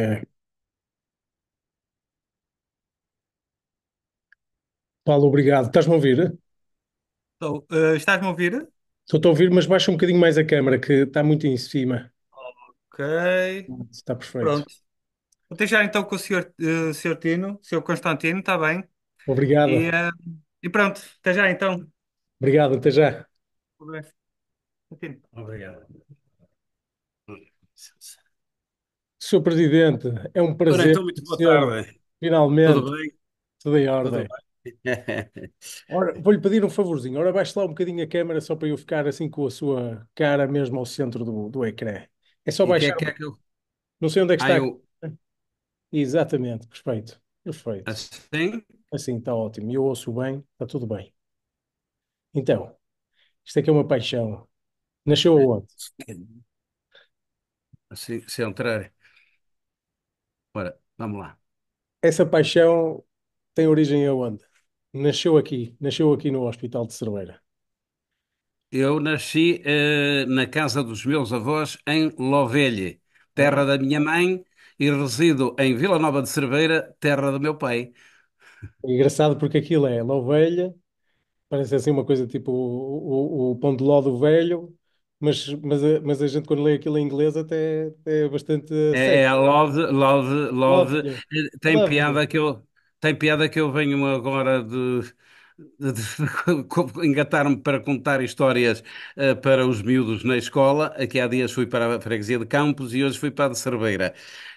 É. Paulo, obrigado. Estás-me a ouvir? Eh, estás-me a ouvir? Estou-te a ouvir, mas baixa um bocadinho mais a câmara, que está muito em cima. Ok. Está perfeito. Pronto. Vou deixar então com o senhor, Tino, eh, senhor Tino, senhor Constantino, está bem? E, Obrigado. Eh, e pronto, até já então. Obrigado, até já. Tino. Obrigado. Sr. Presidente, é um prazer. então, muito boa tarde. Finalmente. Tudo bem? Tudo em ordem. vou-lhe pedir um favorzinho. Ora, baixe lá um bocadinho a câmera só para eu ficar assim com a sua cara mesmo ao centro do, do ecrã. É só é baixar. Que é que é que... Não sei onde é que ah, está. Ah, eu... Exatamente, perfeito. Perfeito. Assim? Assim, está ótimo. Eu ouço bem, está tudo bem. Então, isto aqui é uma paixão. Nasceu ontem. Assim, se assim entrar. Agora, vamos lá. Essa paixão tem origem aonde? Nasceu aqui, nasceu aqui no Hospital de Cerveira. Eu nasci eh, na casa dos meus avós em Lovelhe, terra da minha mãe, e resido em Vila Nova de Cerveira, terra do meu pai. É Engraçado porque aquilo é Lovelha, parece assim uma coisa tipo o, o, o Pão de Ló do Velho, mas, mas, a, mas a gente quando lê aquilo em inglês até, até é bastante É, é love, love, love. Love eh, Tem love piada que eu, tem piada que eu venho agora de, de- de- engatar-me para contar histórias eh, para os miúdos na escola. Aqui há dias fui para a freguesia de Campos e hoje fui para a de Cerveira.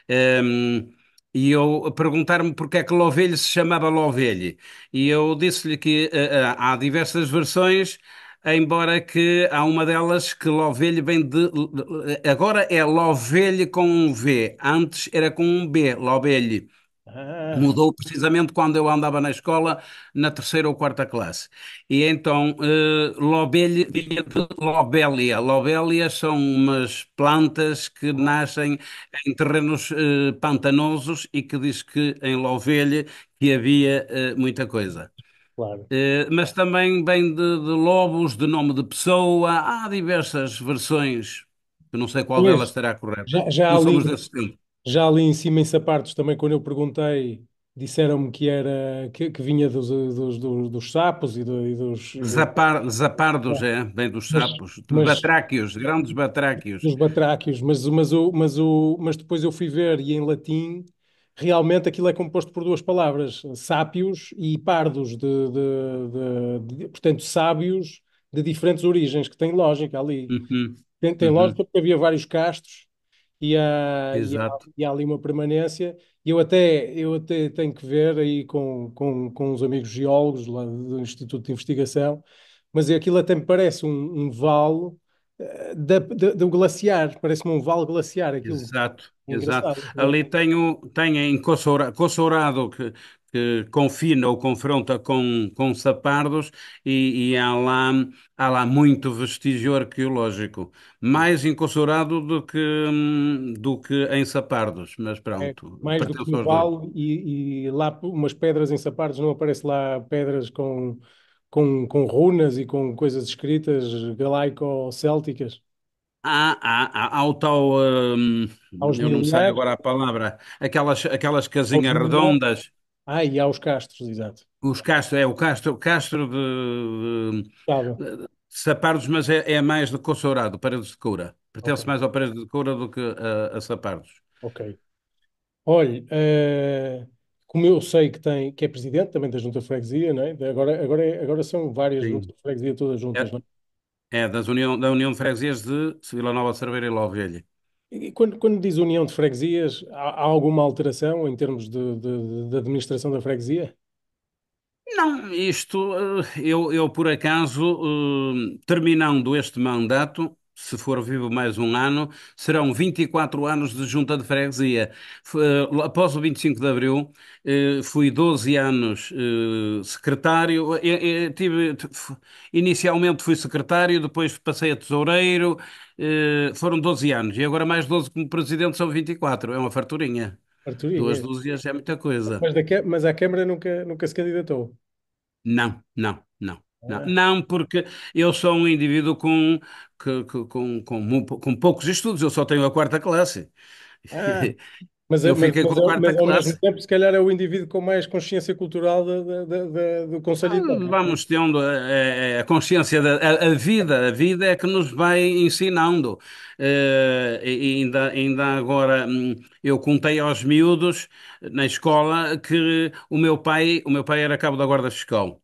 Ehm, e eu a perguntar-me porque é que Lovelho se chamava Lovelho. E eu disse-lhe que eh, há diversas versões, embora que há uma delas que Lovelho vem de. Agora é Lovelho com um V, antes era com um B, Lovelho. Ah. Mudou precisamente quando eu andava na escola, na terceira ou quarta classe. E então, eh, lobelha, lobelia. Lobelias são umas plantas que nascem em terrenos eh, pantanosos e que diz que em Lovelha que havia eh, muita coisa. Claro. Eh, mas também vem de, de, lobos, de nome de pessoa, há diversas versões, eu não sei qual Conheço. delas estará correta. Já, já, Não somos ali, desse tempo. já ali em cima, em sapatos, também quando eu perguntei, disseram-me que era que, que vinha dos, dos, dos, dos sapos e, do, e dos. Zapar, zapardos, ah. é, vem dos sapos, mas batráquios, grandes batráquios. dos batráquios, mas, mas, o, mas, o, mas depois eu fui ver e em latim realmente aquilo é composto por duas palavras, sápios e pardos, de, de, de, portanto, sábios de diferentes origens, que tem lógica ali. Uhum. Tem, tem uhum. lógica porque havia vários castros e há, e há, e, há, ali uma permanência. Eu até, eu até tenho que ver aí com, com, com os amigos geólogos lá do Instituto de Investigação, mas aquilo até me parece um, um vale do glaciar, parece-me um vale glaciar aquilo. Exato, é exato. É? Ali tem, o, tem em Coçourado, que, que confina ou confronta com, com Sapardos e, e há, lá, há lá muito vestígio arqueológico, mais em Coçourado do que, do que em Sapardos, mas é, pronto. É, mais do que no vale e, e, lá umas pedras em Sapardos, não aparece lá pedras com com, com runas e com coisas escritas galaico-célticas? Há, há, há, há o tal. Hum, eu não sei agora a palavra. Aquelas, aquelas casinhas redondas. Ah, e há os castros, exato. Os castros, é o castro, castro de, de, de Sapardos, mas é, é mais de Coçourado, Paredes de Coura. Pertence mais ao Paredes de Coura do que a, a Sapardos. Ok. Olhe, uh como eu sei que tem, que é presidente também da Junta de Freguesia, não é? agora, agora, é, agora são várias Sim. juntas de freguesia todas juntas, é, não é? É, das união, da União de Freguesias de Vila Nova Cerveira e Lovelha. E quando, quando diz União de Freguesias, há, há alguma alteração em termos de, de, de administração da freguesia? Não, isto, eh, eu, eu por acaso, eh, terminando este mandato, se for vivo mais um ano, serão 24 anos de junta de freguesia. Eh, após o 25 de abril, eh, fui 12 anos eh, secretário. inicialmente fui secretário, depois passei a tesoureiro. Foram 12 anos e agora mais 12 como presidente são 24. É uma farturinha. farturinha. Duas é. dúzias é muita coisa. Mas, da, mas Câmara nunca, nunca se candidatou? Não, não. É. Não, porque eu sou um indivíduo com, que- que- com, com, com poucos estudos, eu só tenho a quarta classe. Ah, mas, é, Eu mas, fiquei com a quarta ao mesmo classe. tempo, se calhar é o indivíduo com mais consciência cultural da- da- da- do Conselho ah, Vamos tendo a consciência da a, a vida, a vida é que nos vai ensinando. e ainda, ainda agora hum, eu contei aos miúdos na escola que o meu pai, o meu pai era cabo da Guarda Fiscal.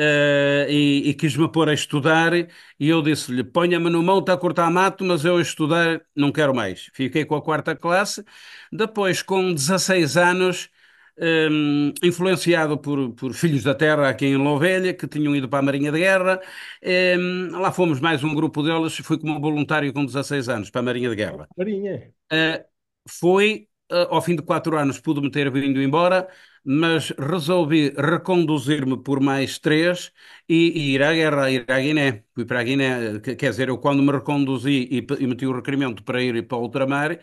Eh, e, e quis-me pôr a estudar, e eu disse-lhe: ponha-me no mão, está a cortar mato, mas eu a estudar não quero mais. Fiquei com a quarta classe. Depois, com 16 anos, um, ehm, influenciado por, por, filhos da terra aqui em Lovelha, que tinham ido para a Marinha de Guerra, um, ehm, lá fomos mais um grupo deles. Fui como voluntário com 16 anos para a Marinha de Guerra. Marinha. Uh, eh, foi, eh, ao fim de quatro anos, pude-me ter vindo embora mas resolvi reconduzir-me por mais três e, e, ir à guerra, ir à Guiné. Fui para a Guiné, quer dizer, eu quando me reconduzi e, e meti o requerimento para ir para o ultramar,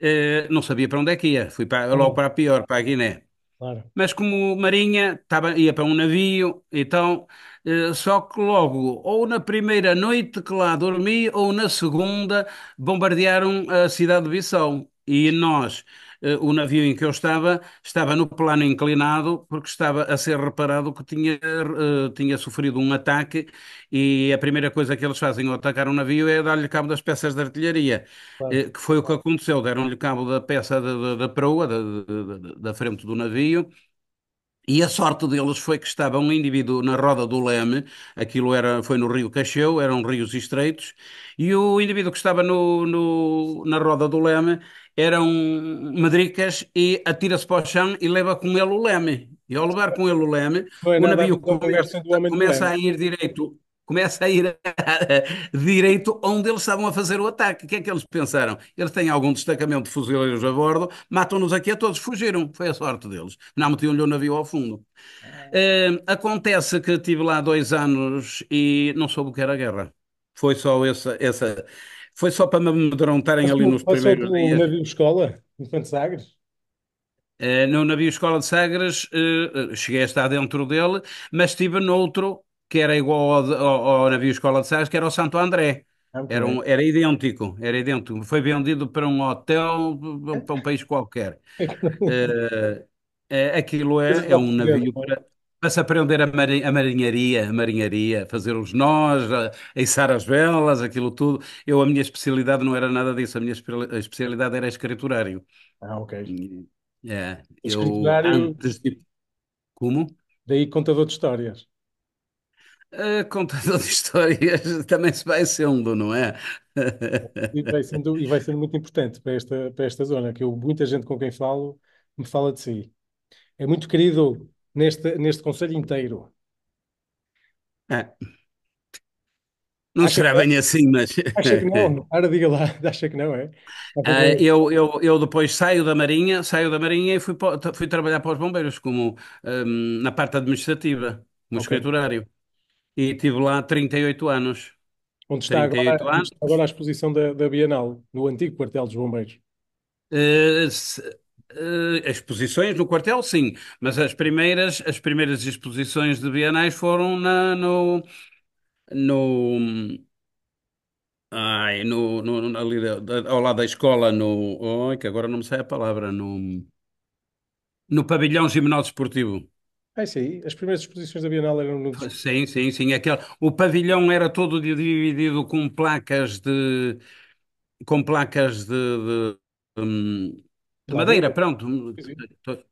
eh, não sabia para onde é que ia. Fui para, hum. logo para a pior, para a Guiné. Claro. Mas como marinha, tava, ia para um navio, então, eh, só que logo, ou na primeira noite que lá dormi, ou na segunda, bombardearam a cidade de Bissau. E nós, eh, o navio em que eu estava estava no plano inclinado porque estava a ser reparado que tinha, eh, tinha sofrido um ataque e a primeira coisa que eles fazem ao atacar um navio é dar-lhe cabo das peças de artilharia, claro. Eh, que foi o que aconteceu, deram-lhe cabo da peça da, da, proa, da, da, da frente do navio, e a sorte deles foi que estava um indivíduo na roda do leme, aquilo era, foi no rio Cacheu, eram rios estreitos, e o indivíduo que estava no, no- na roda do leme eram madricas e atira-se para o chão e leva com ele o leme. E ao levar com ele o leme, o navio do homem do começa Leme. a ir direito começa a ir a direito onde eles estavam a fazer o ataque. O que é que eles pensaram? Eles têm algum destacamento de fuzileiros a bordo, matam-nos aqui a todos, fugiram. Foi a sorte deles. Não metiam-lhe o navio ao fundo. Uh, acontece que estive lá dois anos e não soube o que era a guerra. Foi só essa. essa foi só para me amedrontarem ali nos primeiros dias. Passou navio escola, enquanto Sagres? Uh, no navio escola de Sagres, uh, cheguei a estar dentro dele, mas estive noutro que era igual ao, ao, ao navio Escola de Sagres, que era o Santo André. Era, um, era idêntico, era idêntico. Foi vendido para um hotel, para um país qualquer. uh, é, aquilo é, é um navio para, para se aprender a, mari, a marinharia, a marinharia, fazer os nós, a, a içar as velas, aquilo tudo. Eu, a minha especialidade não era nada disso, a minha especialidade era escriturário. Ah, ok. É, eu, escriturário... antes de... Como? Daí contador de histórias. Eh, contador de histórias também se vai sendo, não é? E vai sendo, e vai sendo muito importante para esta, para esta zona, que eu, muita gente com quem falo me fala de si. É muito querido neste, neste conselho inteiro. Ah, não Acha será bem assim, mas. acha que não? Ora, diga lá, acha que não, é? Ah, eu, eu, eu depois saio da Marinha, saio da Marinha e fui, fui trabalhar para os bombeiros como, hum, na parte administrativa, como Ok, escriturário e tive lá 38 anos. Onde está, 38 agora, Está agora a exposição da, da Bienal, no antigo quartel dos bombeiros. Uh, se, uh, exposições no quartel, sim, mas as primeiras, as primeiras exposições de bienais foram na, no, no, ai, no, no, ali da- ao lado da escola, no, ai, que agora não me sai a palavra, no, no pavilhão gimnásio esportivo. É isso aí. As primeiras exposições da Bienal eram no. Ah, sim, sim, sim. Aquele... O pavilhão era todo dividido com placas de. com placas de. de, hum, de madeira, pronto.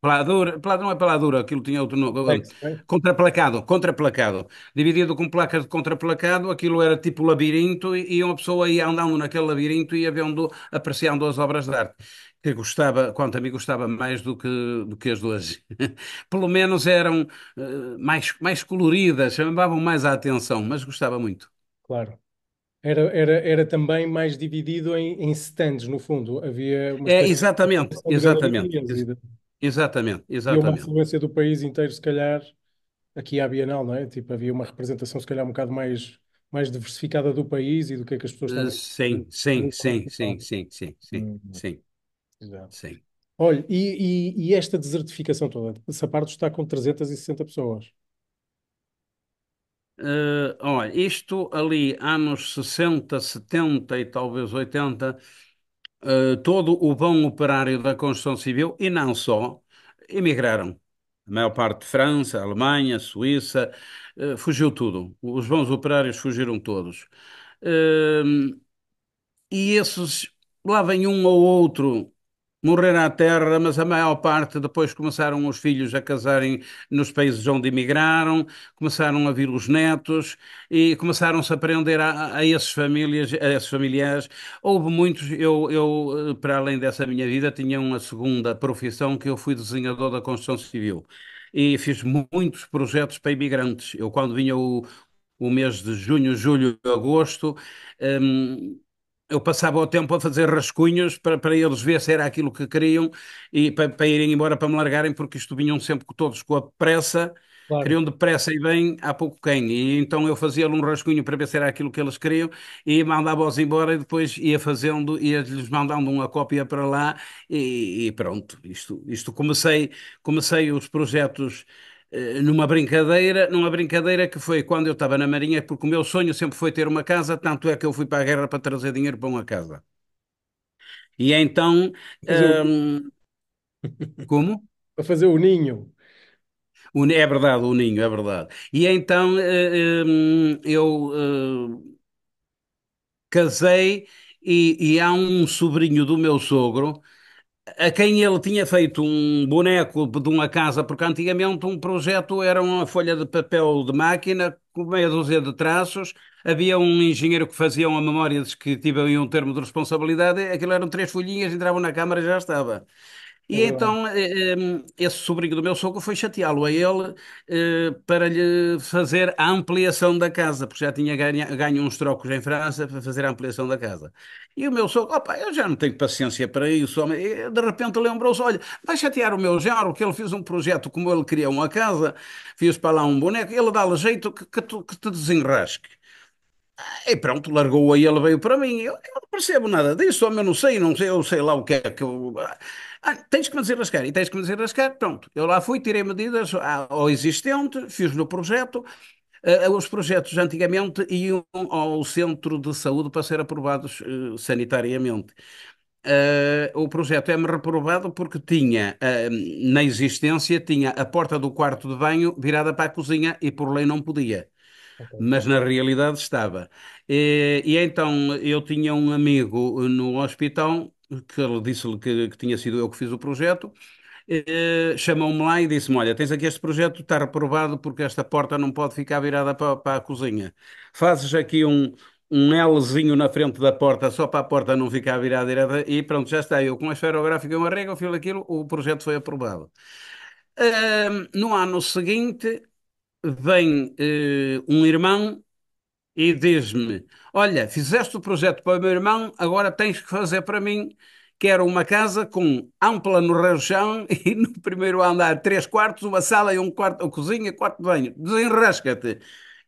Peladura, pelado, não é peladura, aquilo tinha outro nome. é. Contraplacado, contraplacado. Dividido com placas de contraplacado, aquilo era tipo labirinto e, e uma pessoa ia andando naquele labirinto e ia vendo, apreciando as obras de arte que gostava, quanto a mim, gostava mais do que, do que as duas. Pelo menos eram eh, mais, mais coloridas, chamavam mais a atenção, mas gostava muito. Claro. Era, era, era também mais dividido em, em stands, no fundo. Havia uma É, espécie exatamente, de exatamente, galerias e, de- exatamente, e uma exatamente. afluência do país inteiro, se calhar, aqui à Bienal, não é? Tipo, havia uma representação, se calhar, um bocado mais, mais diversificada do país e do que é que as pessoas também eh, Sim, sim, sim, uhum. sim, sim, sim, sim, sim. Exato. Sim. Olha, e, e, e esta desertificação toda? parte está com 360 pessoas. Eh, olha, isto ali, anos 60, 70 e talvez 80, eh, todo o bom operário da construção civil, e não só, emigraram. A maior parte de França, Alemanha, Suíça, eh, fugiu tudo. Os bons operários fugiram todos. Eh, e esses, lá vem um ou outro morreram à terra, mas a maior parte depois começaram os filhos a casarem nos países onde emigraram, começaram a vir os netos e começaram-se a aprender a, a, esses famílias, a esses familiares. Houve muitos, eu, eu, eh, para além dessa minha vida, tinha uma segunda profissão que eu fui desenhador da construção civil. E fiz muitos projetos para imigrantes. Eu, quando vinha o, o mês de junho, julho, agosto, hum, eu passava o tempo a fazer rascunhos para, para eles ver se era aquilo que queriam e para, para irem embora, para me largarem, porque isto vinham sempre todos com a pressa, claro. queriam depressa e bem, há pouco quem. E então eu fazia-lhe um rascunho para ver se era aquilo que eles queriam e mandava-os embora e depois ia fazendo, ia-lhes mandando uma cópia para lá e, e pronto. Isto, isto comecei, comecei os projetos eh, numa brincadeira, numa brincadeira que foi quando eu estava na Marinha, porque o meu sonho sempre foi ter uma casa, tanto é que eu fui para a guerra para trazer dinheiro para uma casa. E então. Hum, como? Para fazer o ninho. O, é verdade, o ninho, é verdade. E então hum, eu hum, casei e, e há um sobrinho do meu sogro a quem ele tinha feito um boneco de uma casa, porque antigamente um projeto era uma folha de papel de máquina com meia dúzia de traços, havia um engenheiro que fazia uma memória descritiva e um termo de responsabilidade, aquilo eram três folhinhas, entravam na câmara e já estava. É e então eh, esse sobrinho do meu sogro foi chateá-lo a ele eh, para lhe fazer a ampliação da casa, porque já tinha ganho uns trocos em França para fazer a ampliação da casa. E o meu sogro, opa, eu já não tenho paciência para isso. Homem. E, de repente lembrou-se, olha, vai chatear o meu genro que ele fez um projeto como ele queria uma casa, fiz para lá um boneco, ele dá-lhe jeito que, que, tu, que te desenrasque. E pronto, largou-a e ele veio para mim. Eu, eu, não percebo nada disso, homem, eu não sei, não sei, eu sei lá o que é que eu... Ah, tens que me desenrascar, e tens que me desenrascar, pronto. Eu lá fui, tirei medidas ah, ao existente, fiz no projeto. Uh, os projetos antigamente iam ao centro de saúde para ser aprovados uh, sanitariamente. Uh, o projeto é-me reprovado porque tinha, na existência, tinha a porta do quarto de banho virada para a cozinha e por lei não podia mas na realidade estava. E, e, então eu tinha um amigo no hospital que ele disse-lhe que, que tinha sido eu que fiz o projeto, eh, chamou-me lá e disse-me: Olha, tens aqui este projeto, está reprovado porque esta porta não pode ficar virada para, para a cozinha. Fazes aqui um, um Lzinho na frente da porta, só para a porta não ficar virada direta, e pronto, já está. Eu com a esferográfica e uma régua fiz aquilo, o projeto foi aprovado. no ano seguinte, vem eh, um irmão e diz-me: Olha, fizeste o projeto para o meu irmão, agora tens que fazer para mim. Quero uma casa com ampla no rejão e no primeiro andar três quartos, uma sala e um quarto, uma cozinha, quarto de banho. Desenrasca-te.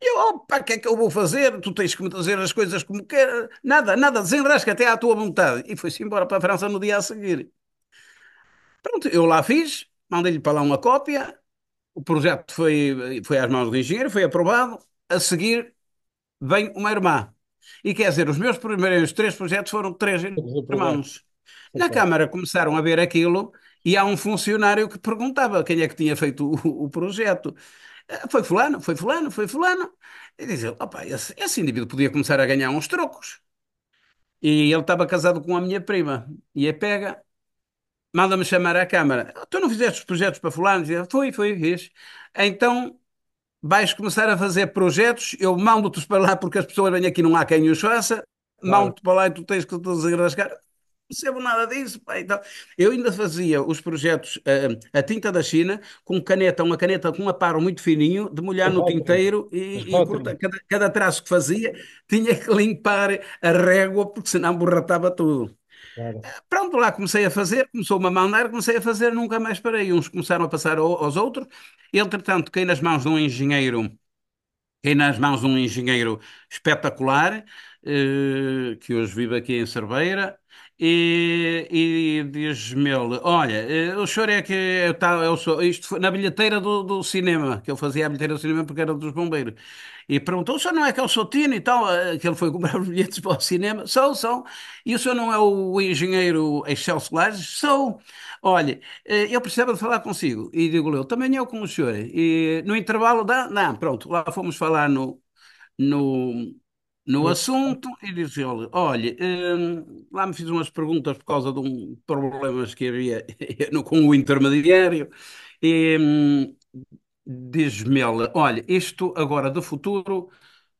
E eu, opa, o que é que eu vou fazer? Tu tens que me fazer as coisas como queres. Nada, nada, desenrasca até à tua vontade. E foi-se embora para a França no dia a seguir. Pronto, eu lá fiz, mandei-lhe para lá uma cópia. O projeto foi, foi às mãos do engenheiro, foi aprovado. A seguir vem uma irmã e quer dizer, os meus primeiros três projetos foram três irmãos. Na Câmara começaram a ver aquilo e há um funcionário que perguntava quem é que tinha feito o, o projeto. Ah, foi fulano, foi fulano, foi fulano. E dizia, opa, esse, esse indivíduo podia começar a ganhar uns trocos. E ele estava casado com a minha prima. E a pega, manda-me chamar à Câmara. Tu não fizeste os projetos para fulano? Dizia, foi, foi, fiz. Então, vais começar a fazer projetos, eu mando-te para lá porque as pessoas vêm aqui, não há quem os faça, claro. mando-te para lá e tu tens que te Não percebo nada disso. Pá, então, eu ainda fazia os projetos uh, a tinta da China com caneta, uma caneta com um aparo muito fininho, de molhar no tinteiro e, e cada, cada traço que fazia tinha que limpar a régua porque senão borratava tudo. Eh, pronto, lá comecei a fazer, começou uma mão na comecei a fazer, nunca mais parei. Uns começaram a passar aos outros. Entretanto, caí nas mãos de um engenheiro, caí nas mãos de um engenheiro espetacular, eh, que hoje vive aqui em Cerveira, e, e diz-me ele: Olha, eh, o senhor é que eu tá, eu sou, isto foi na bilheteira do, do cinema, que eu fazia a bilheteira do cinema porque era dos bombeiros. E perguntou: O senhor não é que é o Sotino e tal? Eh, que ele foi comprar os bilhetes para o cinema? São, são. E o senhor não é o engenheiro Excelso Lages? Sou. Olha, eh, eu precisava de falar consigo. E digo-lhe: Eu também eu com o senhor. E no intervalo dá? Não, pronto, lá fomos falar no. no no hum. assunto e disse-lhe: Olha, hum, lá me fiz umas perguntas por causa de um problemas que havia no, com o intermediário. E, hum, Diz-me Olha, isto agora do futuro,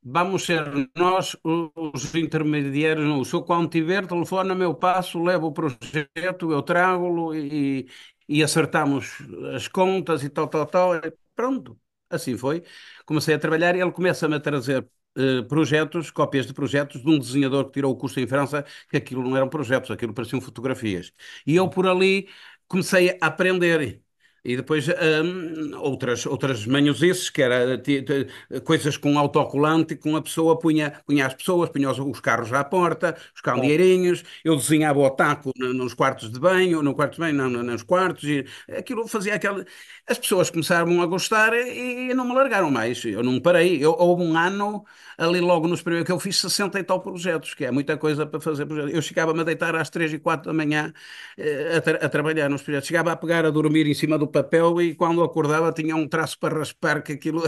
vamos ser nós os intermediários. O senhor, quando tiver, telefona-me, eu passo, levo o projeto, eu trago-lo e, e acertamos as contas e tal, tal, tal. E pronto, assim foi. Comecei a trabalhar e ele começa-me a trazer eh, projetos, cópias de projetos de um desenhador que tirou o curso em França, que aquilo não eram projetos, aquilo pareciam fotografias. E eu hum. por ali comecei a aprender. E depois hum, outras, outras manhosices, que era coisas com autocolante, com a pessoa punha, punha as pessoas, punha os, os carros à porta, os caldeirinhos eu desenhava o taco nos quartos de banho, no quarto de banho, não, nos quartos, e aquilo fazia aquela... As pessoas começaram a gostar e, não me largaram mais, eu não parei. Eu, houve um ano, ali logo nos primeiros, que eu fiz 60 e tal projetos, que é muita coisa para fazer. Eu chegava-me a deitar às 3 e 4 da manhã eh, a, tra a trabalhar nos projetos, chegava a pegar a dormir em cima do papel e quando acordava tinha um traço para raspar que aquilo.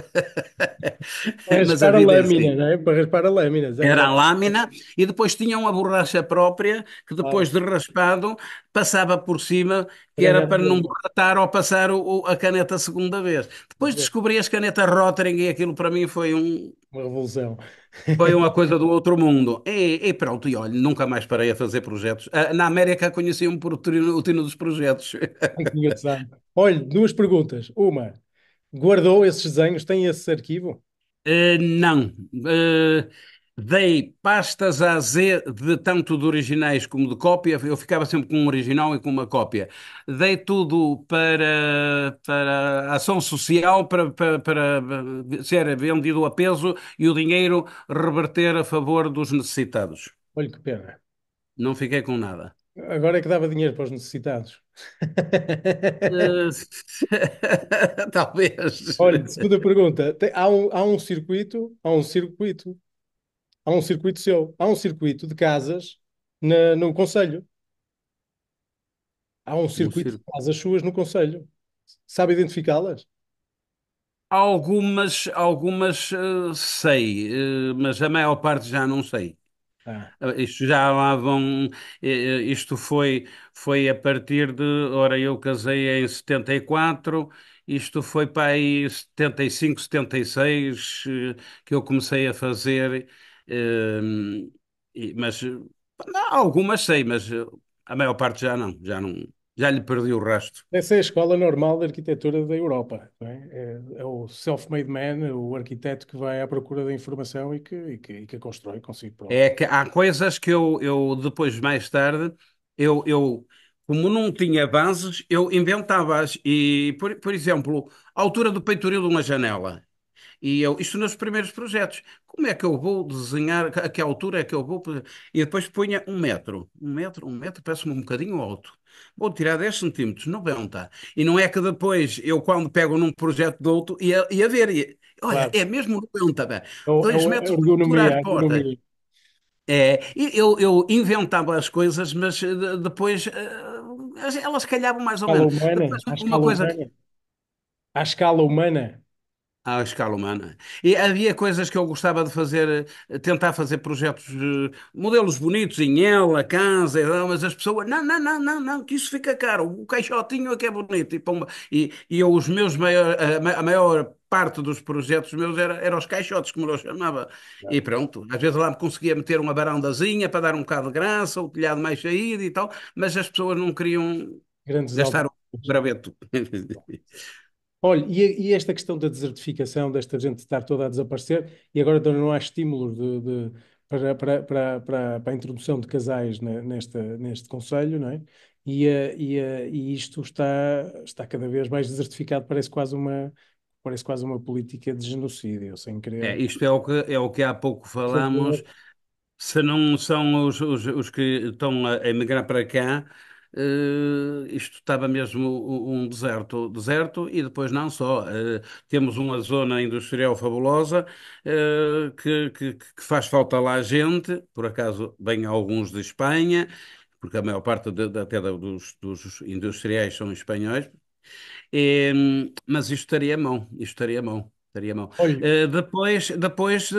era raspar a, é lâmina, assim. né? Para raspar a lâmina. Exatamente. Era a lâmina e depois tinha uma borracha própria que ah. depois ah. de raspado passava por cima, que era, era para não borratar ou passar o, o, a caneta a segunda vez. Depois é. descobri as canetas Rotring e aquilo para mim foi um, uma revolução. Foi uma coisa do outro mundo. E, e pronto, e olha, nunca mais parei a fazer projetos. Ah, na América conheci-me por o Tino dos Projetos. Olha, duas perguntas. Uma, guardou esses desenhos? Tem esse arquivo? Eh, não. Ah, dei pastas a Z de tanto de originais como de cópia, eu ficava sempre com um original e com uma cópia. Dei tudo para, para ação social, para, para, para ser vendido a peso e o dinheiro reverter a favor dos necessitados. Olha que pena. Não fiquei com nada. Agora é que dava dinheiro para os necessitados. Eh, talvez. Olha, segunda pergunta. Tem, há, um, há um circuito, há um circuito Há um circuito seu, há um circuito de casas na, no Conselho. Há um circuito de casas suas no Conselho. Sabe identificá-las? Algumas, algumas uh, sei, uh, mas a maior parte já não sei. Ah. Eh, isto já lá vão. Isto foi, foi a partir de. Ora, eu casei em 74, isto foi para aí 75, 76 que eu comecei a fazer Uh, mas não, algumas sei, mas eh, a maior parte já não, já não, já lhe perdi o resto. Essa é a escola normal de arquitetura da Europa, é? É, é? o self-made man, o arquiteto que vai à procura da informação e que, e que, e que a constrói consigo próprio. É que há coisas que eu, eu depois, mais tarde, eu, eu como não tinha bases, eu inventava-as. E, por, por exemplo, a altura do peitoril de uma janela. E eu, isto nos primeiros projetos, como é que eu vou desenhar, a que altura é que eu vou. E depois ponha um metro, um metro, um metro, parece-me um bocadinho alto. Vou tirar 10 centímetros, 90. E não é que depois eu, quando pego num projeto do outro, ia, ia ver. Ia, olha, é mesmo 90, bem. É dois é é metros por eu, eu, eu, é, eu, eu inventava as coisas, mas eh, depois eh, elas calhavam mais ou menos. Humana, depois, uma coisa. Humana. À escala humana à escala humana. E havia coisas que eu gostava de fazer, eh, tentar fazer projetos, modelos bonitos, inhela, ela, casa, mas as pessoas, não, não, não, não, não, que isso fica caro, o caixotinho é que é bonito. E, pomba, e, e eu, os meus maior, a maior parte dos projetos meus era, era os caixotes, como eu chamava. E pronto, às vezes lá me conseguia meter uma barandazinha para dar um bocado de graça, o telhado mais saído e tal, mas as pessoas não queriam Grandes gastar altos. o graveto. Olha, e, e, esta questão da desertificação, desta gente estar toda a desaparecer, e agora não há estímulos de, de, para, para, para, para, a introdução de casais nesta, neste Conselho, não é? E, eh, e, eh, e isto está, está cada vez mais desertificado, parece quase uma, parece quase uma política de genocídio, sem querer. É, isto é o que, é o que há pouco falámos. Se não são os, os, os que estão a emigrar para cá, Uh, isto estava mesmo um deserto, deserto e depois não só. Uh, temos uma zona industrial fabulosa uh, que, que, que, faz falta lá gente, por acaso vêm alguns de Espanha, porque a maior parte de, de, até dos, dos industriais são espanhóis, e, mas isto estaria mão, isto estaria mão. Estaria mão. depois, depois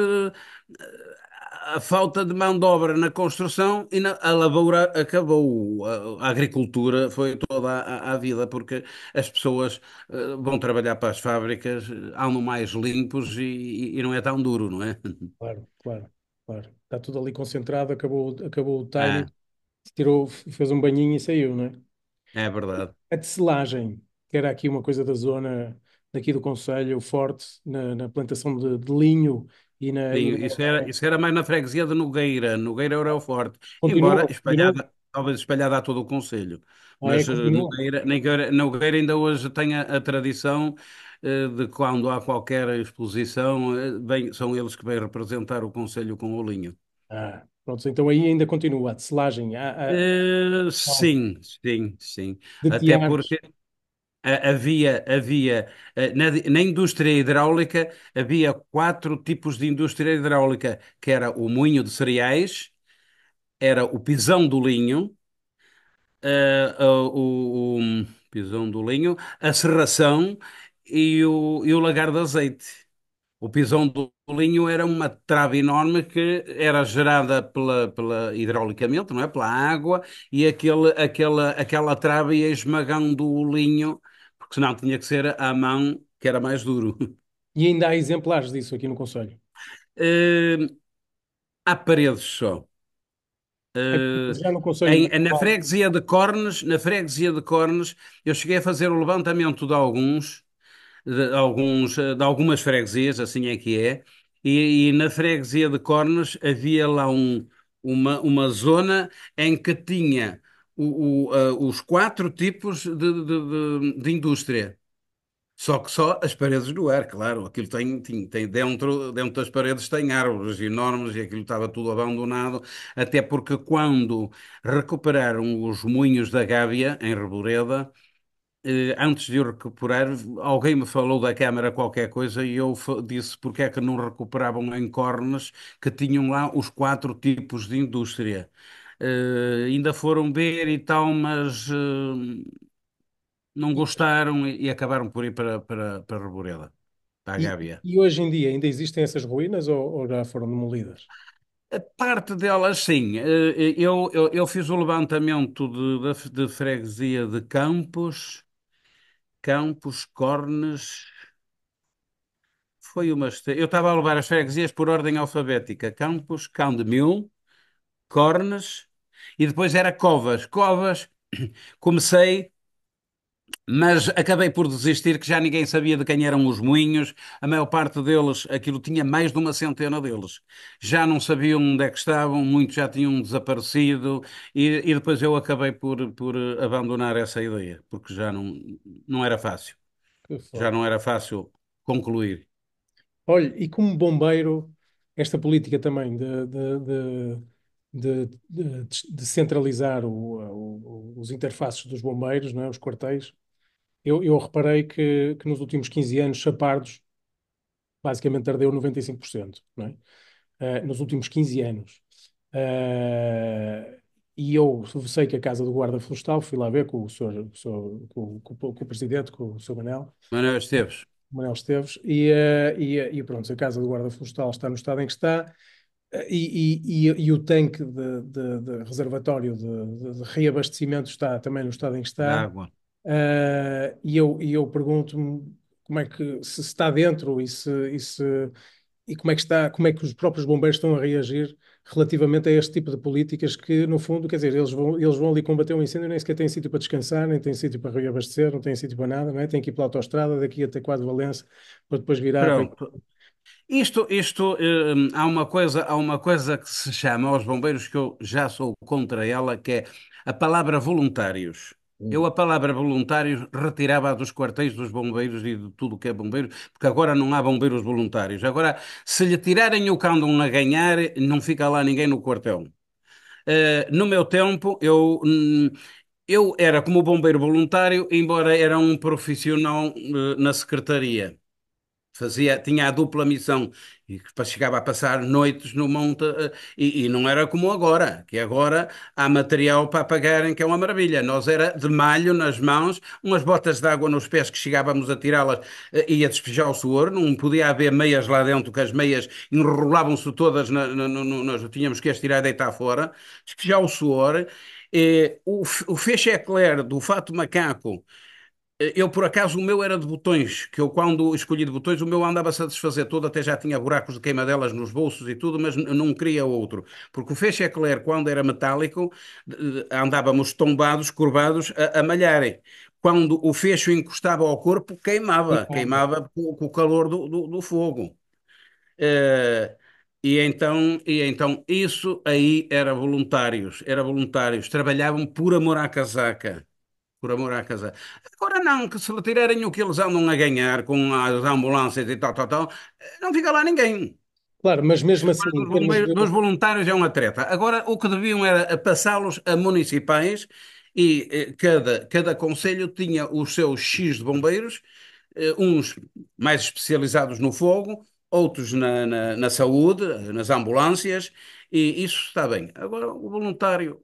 a falta de mão de obra na construção e na, a lavoura acabou. A, a agricultura foi toda a, vida, porque as pessoas uh, vão trabalhar para as fábricas, andam eh, mais limpos e, e, não é tão duro, não é? Claro, claro, claro. Está tudo ali concentrado, acabou, acabou o talho, é. tirou, fez um banhinho e saiu, não é? É verdade. A tecelagem, que era aqui uma coisa da zona daqui do Conselho, forte, na, na plantação de, de linho e na, Sim, e... isso, era, isso era mais na freguesia de Nogueira. Nogueira era o forte. Continua, embora espalhada, continua. talvez espalhada a todo o Conselho. Ah, Mas é, eh, Nogueira, Nogueira, Nogueira ainda hoje tem a, a tradição eh, de quando há qualquer exposição, eh, são eles que vêm representar o Conselho com o linho. Ah, pronto, então aí ainda continua a selagem. A, a... Uh, sim, sim, sim. De Até tiares. porque havia, havia eh, na, na, indústria hidráulica, havia quatro tipos de indústria hidráulica, que era o moinho de cereais, era o pisão do linho, uh, uh, o, o, pisão do linho, a serração e o, e o lagar de azeite. O pisão do linho era uma trave enorme que era gerada pela, pela hidraulicamente, não é? Pela água, e aquele, aquela, aquela trave ia esmagando o linho porque senão tinha que ser à mão, que era mais duro. E ainda há exemplares disso aqui no Conselho? Uh, há paredes só. Uh, já no Conselho. Em, na freguesia de Cornes, na freguesia de Cornes, eu cheguei a fazer o levantamento de alguns, de, alguns, de algumas freguesias, assim é que é, e, e na freguesia de Cornes havia lá um, uma, uma zona em que tinha o, o, uh, os quatro tipos de, de, de, de, indústria. Só que só as paredes do ar, claro. Aquilo tem, tem, tem, dentro, dentro das paredes tem árvores enormes e aquilo estava tudo abandonado, até porque quando recuperaram os moinhos da Gávea, em Reboreda, eh, antes de eu recuperar, alguém me falou da Câmara qualquer coisa e eu disse porque é que não recuperavam em Cornes, que tinham lá os quatro tipos de indústria. Uh, ainda foram ver e tal, mas uh, não gostaram e, e, acabaram por ir para, para, para Reboreda, para a Gávea. E, hoje em dia ainda existem essas ruínas ou, ou já foram demolidas? parte delas, sim. Eh, eu, eu, eu fiz o levantamento de, de, freguesia de Campos, Campos, Cornes. Foi uma. Eu estava a levar as freguesias por ordem alfabética: Campos, Cão de Mil, Cornes, e depois era Covas. Covas, comecei mas acabei por desistir que já ninguém sabia de quem eram os moinhos, a maior parte deles, aquilo tinha mais de uma centena deles, já não sabiam onde é que estavam, muitos já tinham desaparecido e, e depois eu acabei por, por abandonar essa ideia, porque já não, não era fácil, já não era fácil concluir. Olha, e como bombeiro, esta política também de, de, de de, de, de centralizar o, o, os interfaces dos bombeiros, não é? os quartéis, eu, eu reparei que, que, nos últimos 15 anos, Chapardos basicamente ardeu 95%, não é? Uh, nos últimos 15 anos. Uh, e eu sei que a Casa do Guarda Florestal, fui lá ver com o, senhor, com, com, com, com o presidente, com o senhor Manel. Manel Esteves. Manel Esteves, e, eh, e, e, pronto, a Casa do Guarda Florestal está no estado em que está, e, e, e, o tanque de, de, de reservatório de, de, reabastecimento está também no estado em que está. Água. Uh, e eu, e eu pergunto-me como é que se está dentro e se, e se e como é que está, como é que os próprios bombeiros estão a reagir relativamente a este tipo de políticas que, no fundo, quer dizer, eles vão, eles vão ali combater um incêndio, nem sequer têm sítio para descansar, nem têm sítio para reabastecer, não têm sítio para nada, não é? Têm que ir pela autoestrada daqui até quase Valença para depois virar. Isto, isto hum, há uma coisa, há uma coisa que se chama aos bombeiros que eu já sou contra ela, que é a palavra voluntários. Hum. Eu a palavra voluntários retirava dos quartéis dos bombeiros e de tudo o que é bombeiro, porque agora não há bombeiros voluntários. Agora, se lhe tirarem o cão a ganhar, não fica lá ninguém no quartel. Uh, no meu tempo, eu, hum, eu era como bombeiro voluntário, embora era um profissional uh, na secretaria fazia, tinha a dupla missão e chegava a passar noites no monte eh, e, e, não era como agora, que agora há material para pagarem que é uma maravilha. Nós era de malho nas mãos, umas botas de água nos pés que chegávamos a tirá-las e eh, a despejar o suor, não podia haver meias lá dentro, que as meias enrolavam-se todas, na, na, na, nós tínhamos que as tirar e deitar fora, despejar o suor. E, o, o feixe éclair do fato macaco eu, por acaso, o meu era de botões, que eu, quando escolhi de botões, o meu andava a desfazer todo, até já tinha buracos de queimadelas nos bolsos e tudo, mas não queria outro. Porque o feixe é Eclair, quando era metálico, andávamos tombados, curvados, a, a malharem. Quando o fecho encostava ao corpo, queimava, uhum. queimava com, com o calor do, do, do fogo. Uh, e então, e então isso aí era voluntários, era voluntários, trabalhavam por amor à casaca por amor à casa. Agora não, que se lhe tirarem o que eles andam a ganhar com as ambulâncias e tal, tal, tal, eh, não fica lá ninguém. Claro, mas mesmo assim. Dos, bombeiros, de... dos voluntários é uma treta. Agora, o que deviam era passá-los a municipais e eh, cada, cada conselho tinha os seus X de bombeiros, eh, uns mais especializados no fogo, outros na, na, na, saúde, nas ambulâncias, e isso está bem. Agora, o voluntário,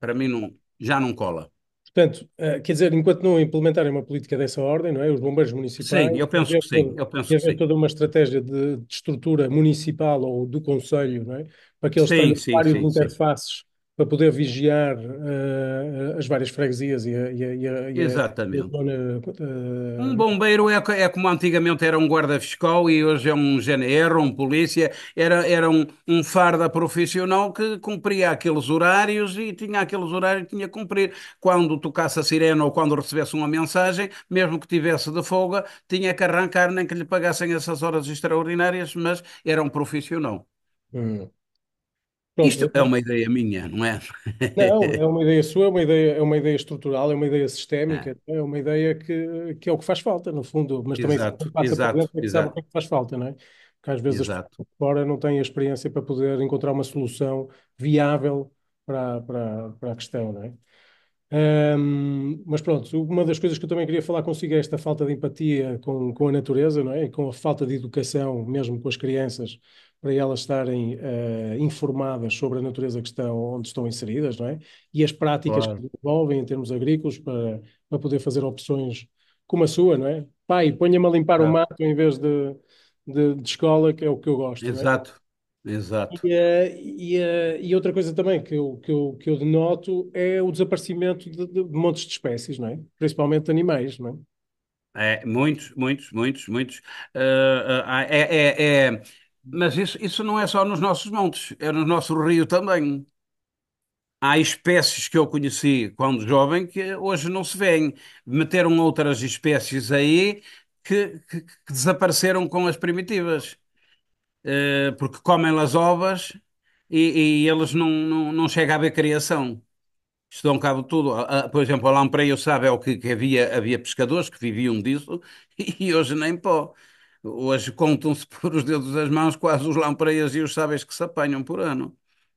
para mim, não, já não cola. Portanto, eh, quer dizer, enquanto não implementarem uma política dessa ordem, não é? Os bombeiros municipais. Sim, eu penso que sim. Eu penso que sim. toda uma estratégia de, de, estrutura municipal ou do Conselho, não é? Para que eles sim, tenham várias interfaces para poder vigiar uh, as várias freguesias e a, e a, e a Exatamente. E a, uh... Um bombeiro é, é, como antigamente era um guarda fiscal e hoje é um GNR, um polícia, era, era um, um farda profissional que cumpria aqueles horários e tinha aqueles horários que tinha que cumprir. Quando tocasse a sirena ou quando recebesse uma mensagem, mesmo que tivesse de folga, tinha que arrancar, nem que lhe pagassem essas horas extraordinárias, mas era um profissional. Hum. Pronto, Isto é uma ideia minha, não é? Não, é uma ideia sua, é uma ideia, é uma ideia estrutural, é uma ideia sistémica, ah. é, uma ideia que, que é o que faz falta, no fundo, mas também exato, passa exato, por é exato. sabe o que, é que faz falta, não é? Porque às vezes exato. pessoas fora não têm a experiência para poder encontrar uma solução viável para, para, para a questão, não é? Um, mas pronto, uma das coisas que eu também queria falar consigo é esta falta de empatia com, com a natureza, não é? E com a falta de educação, mesmo com as crianças, para elas estarem uh, informadas sobre a natureza que estão, onde estão inseridas, não é? E as práticas claro. que desenvolvem em termos agrícolas para, para poder fazer opções como a sua, não é? Pai, ponha-me a limpar o ah. um mato em vez de, de, de, escola, que é o que eu gosto. Exato, é? exato. E, eh, e, eh, e, outra coisa também que eu, que, eu, que eu denoto é o desaparecimento de, de montes de espécies, não é? Principalmente de animais, não é? É, muitos, muitos, muitos, muitos. Uh, uh, é, é, é mas isso, isso não é só nos nossos montes, é no nosso rio também. Há espécies que eu conheci quando jovem que hoje não se vêem. Meteram outras espécies aí que, que- que desapareceram com as primitivas, eh, porque comem as ovas e, e eles não, não, não chegam a ver criação. Isto é um cabo de tudo. Por exemplo, a lampreia, eu sabe, é o que, que havia, havia pescadores que viviam disso e hoje nem pó. Hoje contam-se por os dedos das mãos quase os lampreias e os sábeis que se apanham por ano.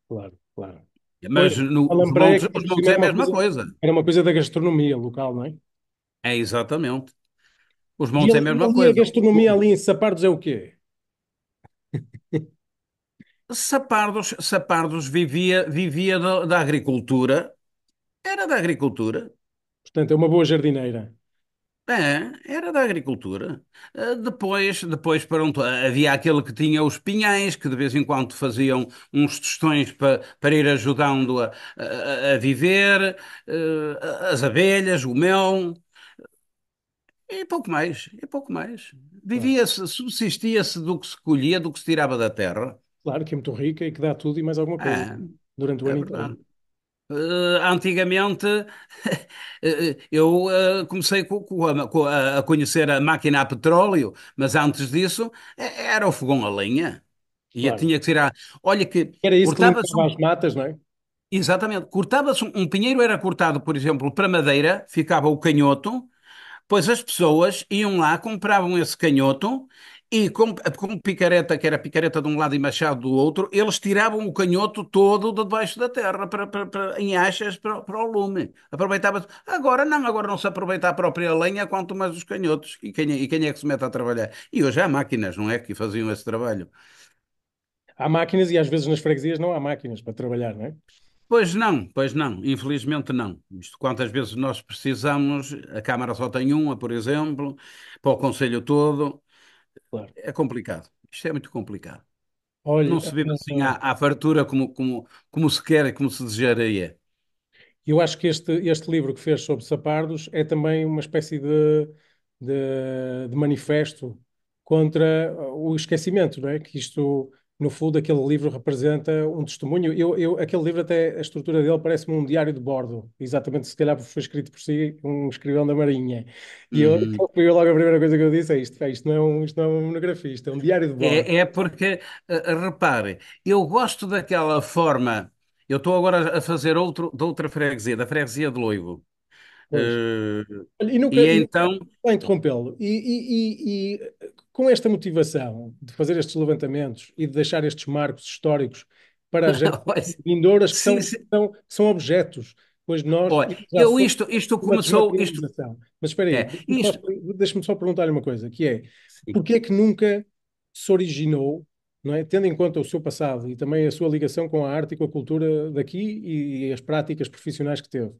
Claro, claro. Mas Olha, no, os montes, os montes é a mesma coisa, coisa, Era uma coisa da gastronomia local, não é? É, exatamente. Os montes e é a mesma coisa. E a gastronomia ali em Sapardos é o quê? Sapardos, Sapardos vivia, vivia da, da agricultura. Era da agricultura. Portanto, é uma boa jardineira. Bem, é, era da agricultura. Eh, depois, depois pronto, havia aquele que tinha os pinhais, que de vez em quando faziam uns tostões para ir ajudando a, eh, a- a viver, eh, as abelhas, o mel, e pouco mais, e pouco mais. Vivia-se, subsistia-se do que se colhia, do que se tirava da terra. Claro que é muito rica e que dá tudo e mais alguma é, coisa É, durante o ano é ano verdade. Eh, antigamente, eh, eh, eu comecei a, a- conhecer a máquina a petróleo, mas antes disso era o fogão a lenha. E eu Claro. tinha que tirar. Olha que Era isso que cortava-se um. as matas, não é? Exatamente, cortava-se um, um pinheiro, era cortado, por exemplo, para madeira, ficava o canhoto, pois as pessoas iam lá, compravam esse canhoto e com, com picareta, que era picareta de um lado e machado do outro, eles tiravam o canhoto todo de debaixo da terra, para, para, para em achas, para, para o lume. Aproveitava. Agora não, agora não se aproveita a própria lenha, quanto mais os canhotos. E quem, é, e quem é que se mete a trabalhar? E hoje há máquinas, não é? Que faziam esse trabalho. Há máquinas e às vezes nas freguesias não há máquinas para trabalhar, não é? Pois não, pois não, infelizmente não. Isto quantas vezes nós precisamos, a Câmara só tem uma, por exemplo, para o Conselho todo, Claro. É complicado. Isto é muito complicado. Olha, Não se vive então, assim à, à fartura como, como, como se quer e como se desejaria. eu acho que este, este livro que fez sobre Sapardos é também uma espécie de, de, de manifesto contra o esquecimento, não é? Que isto no fundo, aquele livro representa um testemunho. Eu, eu, aquele livro, até a estrutura dele parece-me um diário de bordo, exatamente, se calhar foi escrito por si, um escrivão da Marinha. E uhum. eu, logo a primeira coisa que eu disse: é isto, é, isto, não é um, isto não é uma monografia, isto é um diário de bordo. É, é porque, eh, eh, repare, eu gosto daquela forma. Eu estou agora a fazer outro, de outra freguesia, da freguesia de Loivo. Uh, eh, e, nunca, e então. Vou interrompê-lo. E, e, e, com esta motivação de fazer estes levantamentos e de deixar estes marcos históricos para as gerações vindouras que são, são, são objetos, pois nós... Olha, eu isto, isto começou... Isto... Mas espera aí, é, isto... deixa-me só perguntar-lhe uma coisa, que é, porquê é que nunca se originou não é? Tendo em conta o seu passado e também a sua ligação com a arte e com a cultura daqui e, e as práticas profissionais que teve.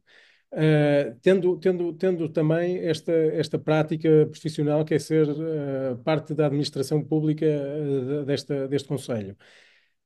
Eh, tendo, tendo, tendo também esta, esta prática profissional que é ser uh, parte da administração pública uh, desta, deste Conselho.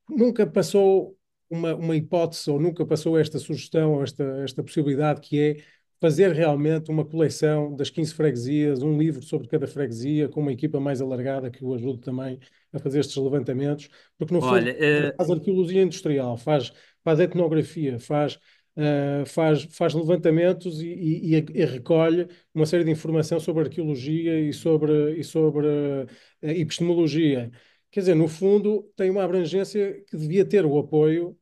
Nunca passou uma, uma hipótese ou nunca passou esta sugestão ou esta, esta possibilidade que é fazer realmente uma coleção das 15 freguesias, um livro sobre cada freguesia, com uma equipa mais alargada que o ajude também a fazer estes levantamentos, porque no Olha, faz arqueologia industrial, faz, faz etnografia, faz eh, faz, faz levantamentos e, e, e, recolhe uma série de informação sobre arqueologia e sobre, e sobre uh, epistemologia. Quer dizer, no fundo, tem uma abrangência que devia ter o apoio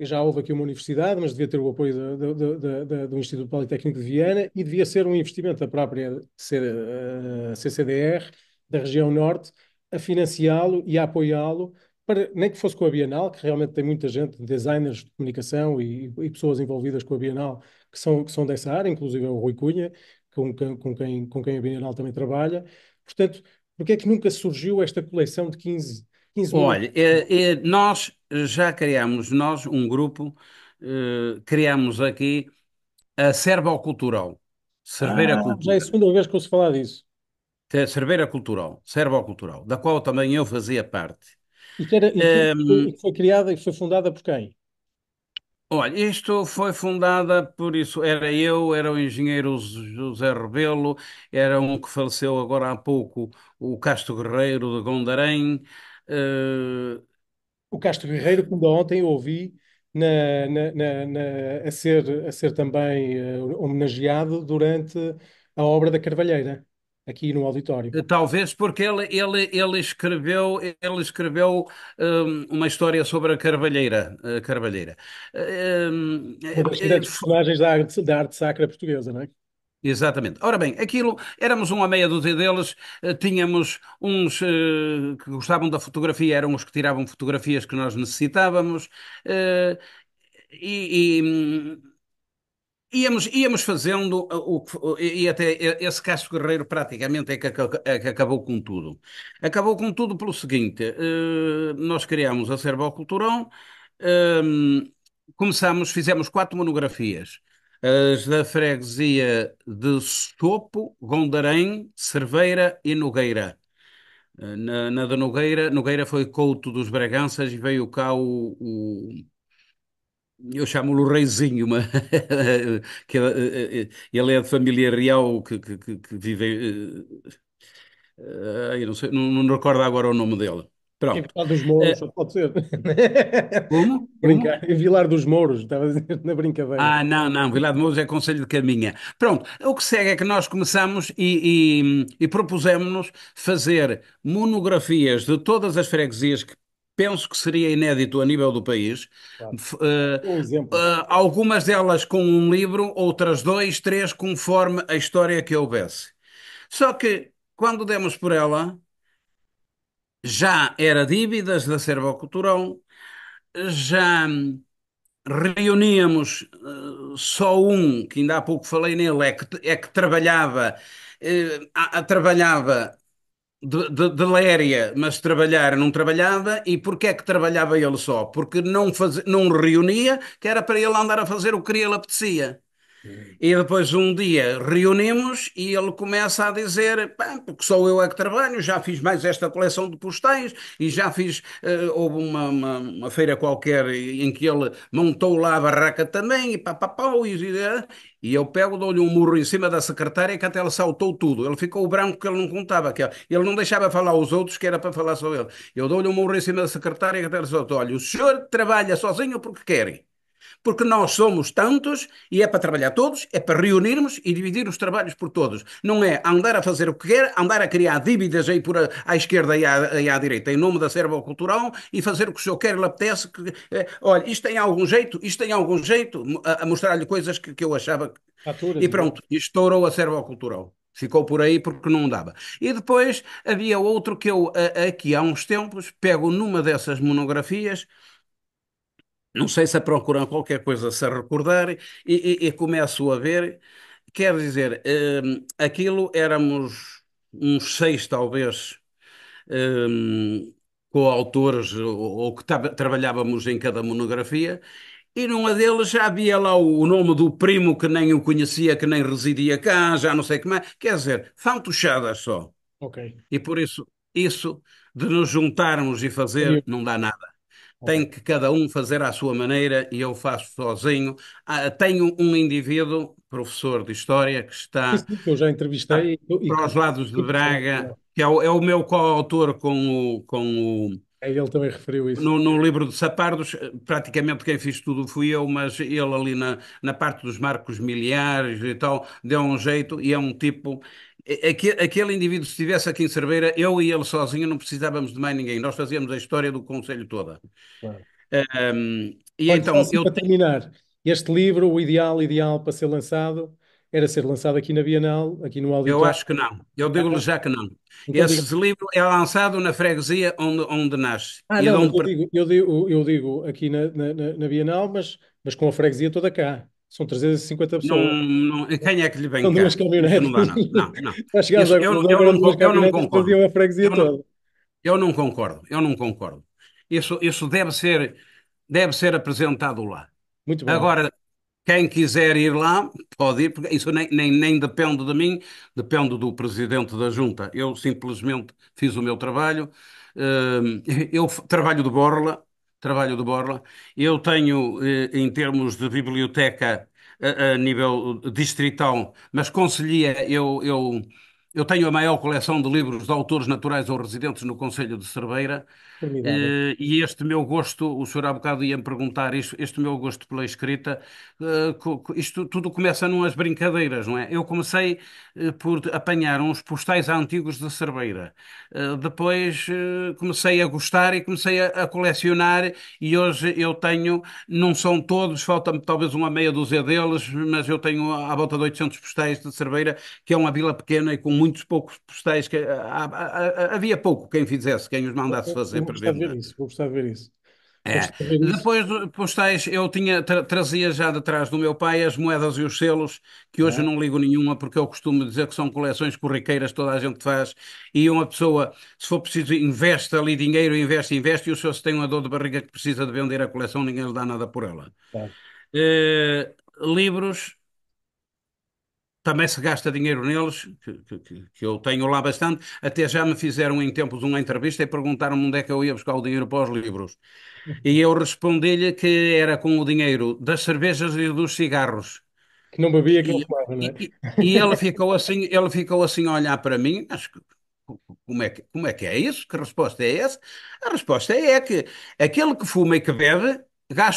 já houve aqui uma universidade, mas devia ter o apoio do, do, do Instituto Politécnico de Viena e devia ser um investimento da própria CCDR, eh, da região norte, a financiá-lo e a apoiá-lo para, nem que fosse com a Bienal, que realmente tem muita gente, designers de comunicação e, e pessoas envolvidas com a Bienal que são, que são dessa área, inclusive o Rui Cunha, com, com, quem, com quem a Bienal também trabalha. Portanto, porquê é que nunca surgiu esta coleção de 15, 15 mil? Olha, é, é, nós já criámos, nós, um grupo, eh, criámos aqui a Serva Cultural. Cerveira ah, Cultural. Já é a segunda vez que ouço falar disso. É, Cerveira Cultural, Serva Cultural, da qual também eu fazia parte. E que, era, e que, ehm, foi criada e foi fundada por quem? Olha, isto foi fundada por isso. Era eu, era o engenheiro José Rebelo, era um que faleceu agora há pouco, o Castro Guerreiro de Gondarém. Uh... O Castro Guerreiro, que ontem eu ouvi na, na, na, na, a, ser, a ser também uh, homenageado durante a obra da Carvalheira aqui no auditório. Eh, talvez porque ele, ele, ele escreveu, ele escreveu um, uma história sobre a Carvalheira. A Carvalheira. Um, eh, uma das hum, grandes eh, personagens da arte, da arte sacra portuguesa, não é? Exatamente. Ora bem, aquilo, éramos uma meia dúzia deles, tínhamos uns uh, que gostavam da fotografia, eram os que tiravam fotografias que nós necessitávamos, uh, e, e hum, Íamos, íamos fazendo uh, o, o, uh, e até esse Castro Guerreiro praticamente é que, é que, acabou com tudo. Acabou com tudo pelo seguinte: uh, nós criámos a Servoculturão, eh, começámos, fizemos quatro monografias. As da freguesia de Sopo, Gondarém, Cerveira e Nogueira. Na, na da Nogueira, Nogueira foi couto dos Braganças e veio cá o, o eu chamo-lhe o reizinho, uma... que eh, eh, eh, ele é de família real que, que, que vive. Eu não, sei, não, não recordo agora o nome dele. Pronto. Em Vilar dos Mouros, só pode ser. Como? Brincar. Em Vilar dos Mouros, estava a dizer na brincadeira. Ah, não, não, Vilar dos Mouros é Conselho de Caminha. Pronto, o que segue é que nós começamos e, e, e propusemos-nos fazer monografias de todas as freguesias que penso que seria inédito a nível do país. Claro. Uh, um uh, algumas delas com um livro, outras dois, três, conforme a história que houvesse. Só que, quando demos por ela, já era dívidas da Servoculturão, já reuníamos eh, só um, que ainda há pouco falei nele, é que, é que trabalhava, a, a, trabalhava de, de, Léria, mas trabalhar não trabalhava. E porquê é que trabalhava ele só? Porque não, faz, não reunia, que era para ele andar a fazer o que ele apetecia. E depois um dia reunimos e ele começa a dizer: porque sou eu é que trabalho, já fiz mais esta coleção de postais e já fiz. Uh, houve uma, uma, uma, feira qualquer em que ele montou lá a barraca também e pá, pá, pá e, e, e, eu pego, dou-lhe um murro em cima da secretária que até ele saltou tudo. Ele ficou branco que ele não contava, que ele não deixava falar aos outros, que era para falar só ele. Eu dou-lhe um murro em cima da secretária que até ele saltou: olha, o senhor trabalha sozinho porque quer porque nós somos tantos e é para trabalhar todos, é para reunirmos e dividir os trabalhos por todos. Não é andar a fazer o que quer, andar a criar dívidas aí por a, à esquerda e à, e à direita, em nome da servo-cultural e fazer o que o senhor quer, lhe apetece. Que, é, olha, isto tem algum jeito, isto tem algum jeito, a, a mostrar-lhe coisas que, que, eu achava. Faturas, e é? pronto, não. estourou a servo-cultural. Ficou por aí porque não dava. E depois havia outro que eu, aqui há uns tempos, pego numa dessas monografias não sei se a procuram qualquer coisa se a recordar, e, e, e começo a ver, quer dizer, hum, aquilo éramos uns seis, talvez, hum, coautores, ou, ou que trabalhávamos em cada monografia, e numa deles já havia lá o, nome do primo que nem o conhecia, que nem residia cá, já não sei o que mais. Quer dizer, fantochadas só. Ok. E por isso, isso de nos juntarmos e fazer, não dá nada. Tem que cada um fazer à sua maneira e eu faço sozinho. Ah, tenho um indivíduo, professor de História, que está Sim, que eu já entrevistei, e- para os lados de Braga, que é o, é o meu coautor com o, com o- é, Ele também referiu isso. no, no livro de Sapardos, praticamente quem fez tudo fui eu, mas ele ali na, na parte dos marcos miliares e tal, deu um jeito e é um tipo. É, é aquele indivíduo, se estivesse aqui em Cerveira, eu e ele sozinho não precisávamos de mais ninguém. Nós fazíamos a história do Conselho toda. Um, e Pode então, assim eu... Para terminar, este livro, o ideal, ideal para ser lançado, era ser lançado aqui na Bienal, aqui no auditório? Eu acho que não. Eu digo-lhe ah, já que não. Então, Esse livro é lançado na freguesia onde, onde nasce. Ah, não, onde... Eu, digo, eu, digo, eu digo aqui na, na, na Bienal, mas, mas com a freguesia toda cá. São 350 pessoas. Não, não, quem é que lhe vem? São duas Não, dá, não, não, não. Para chegar Isso, eu, eu, eu, não, eu não concordo. Eu, não, eu não concordo. Eu não concordo. Isso, isso deve, ser, deve ser apresentado lá. Muito bem. Agora, quem quiser ir lá, pode ir, porque isso nem, nem, nem depende de mim, depende do presidente da junta. Eu simplesmente fiz o meu trabalho. Hum, eu trabalho de borla, trabalho do Borla. Eu tenho, eh, em termos de biblioteca a, nível distrital, mas conselhia, eu, eu, eu tenho a maior coleção de livros de autores naturais ou residentes no Conselho de Cerveira. Eh, e este meu gosto, o senhor há bocado ia me perguntar, isto, este meu gosto pela escrita, eh, isto tudo começa numas brincadeiras, não é? Eu comecei eh, por apanhar uns postais antigos de Cerveira. depois comecei a gostar e comecei a, a, colecionar, e hoje eu tenho, não são todos, falta-me talvez uma meia dúzia deles, mas eu tenho à volta de 800 postais de Cerveira, que é uma vila pequena e com muitos poucos postais, que há, há, havia pouco quem fizesse, quem os mandasse fazer gostar de ver isso, vou gostar de ver isso. É. Depois, depois eu tinha, tra trazia já de trás do meu pai as moedas e os selos, que hoje eu é. não ligo nenhuma, porque eu costumo dizer que são coleções corriqueiras, toda a gente faz, e uma pessoa, se for preciso, investe ali dinheiro, investe, investe, e o senhor se tem uma dor de barriga que precisa de vender a coleção, ninguém lhe dá nada por ela. É. livros, também se gasta dinheiro neles, que, que, que, eu tenho lá bastante. Até já me fizeram em tempos uma entrevista e perguntaram-me onde é que eu ia buscar o dinheiro para os livros. E eu respondi-lhe que era com o dinheiro das cervejas e dos cigarros. Que não bebia, que não fumava, não é? E, e, ele ficou assim, ele ficou assim a olhar para mim, acho que como é que, como é que é isso? Que resposta é essa? A resposta é que aquele que fuma e que bebe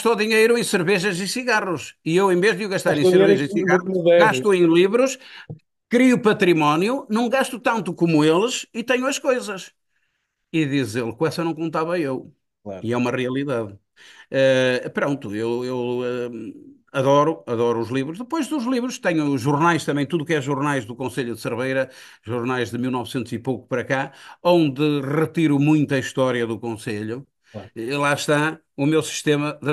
o dinheiro em cervejas e cigarros. E eu, em vez de o gastar em cervejas e cigarros, gasto em livros, crio património, não gasto tanto como eles e tenho as coisas. E diz ele, com essa não contava eu. Claro. E é uma realidade. Uh, pronto, eu, eu uh, adoro, adoro os livros. Depois dos livros, tenho os jornais também, tudo que é jornais do Conselho de Cerveira, jornais de 1900 e pouco para cá, onde retiro muita história do Conselho lá está o meu sistema de